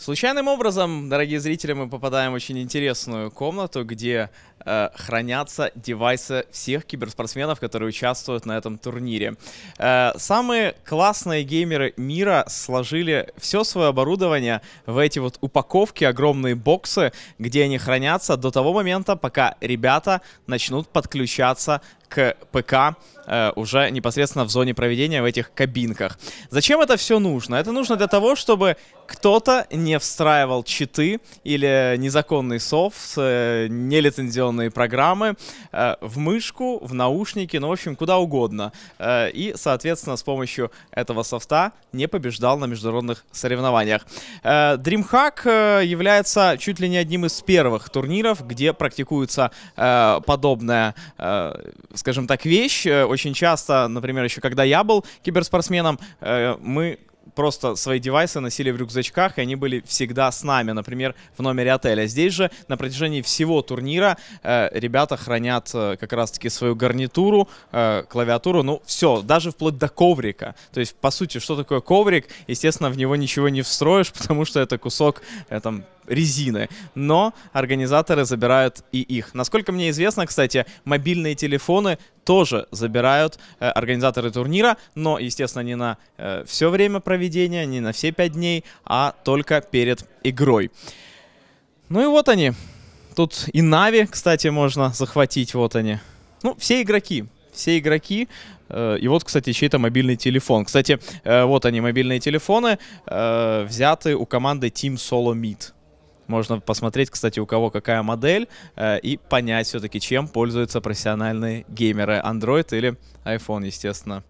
Случайным образом, дорогие зрители, мы попадаем в очень интересную комнату, где э, хранятся девайсы всех киберспортсменов, которые участвуют на этом турнире. Э, самые классные геймеры мира сложили все свое оборудование в эти вот упаковки, огромные боксы, где они хранятся до того момента, пока ребята начнут подключаться к ПК э, уже непосредственно в зоне проведения в этих кабинках. Зачем это все нужно? Это нужно для того, чтобы кто-то не встраивал читы или незаконный софт, э, нелицензионные программы э, в мышку, в наушники, ну, в общем, куда угодно. и, соответственно, с помощью этого софта не побеждал на международных соревнованиях. DreamHack является чуть ли не одним из первых турниров, где практикуется э, подобное скажем так, вещь. Э, очень часто, например, еще когда я был киберспортсменом, э, мы просто свои девайсы носили в рюкзачках, и они были всегда с нами, например, в номере отеля. Здесь же на протяжении всего турнира э, ребята хранят э, как раз-таки свою гарнитуру, э, клавиатуру, ну все, даже вплоть до коврика. То есть, по сути, что такое коврик? Естественно, в него ничего не встроишь, потому что это кусок э, там резины, но организаторы забирают и их. Насколько мне известно, кстати, мобильные телефоны тоже забирают э, организаторы турнира, но, естественно, не на э, все время проведения, не на все пять дней, а только перед игрой. Ну и вот они. Тут и Нави, кстати, можно захватить, вот они. Ну, все игроки, все игроки. Э, и вот, кстати, чей-то мобильный телефон. Кстати, э, вот они, мобильные телефоны, э, взяты у команды Team Solo Meet. Можно посмотреть, кстати, у кого какая модель э, и понять все-таки, чем пользуются профессиональные геймеры. Android или iPhone, естественно.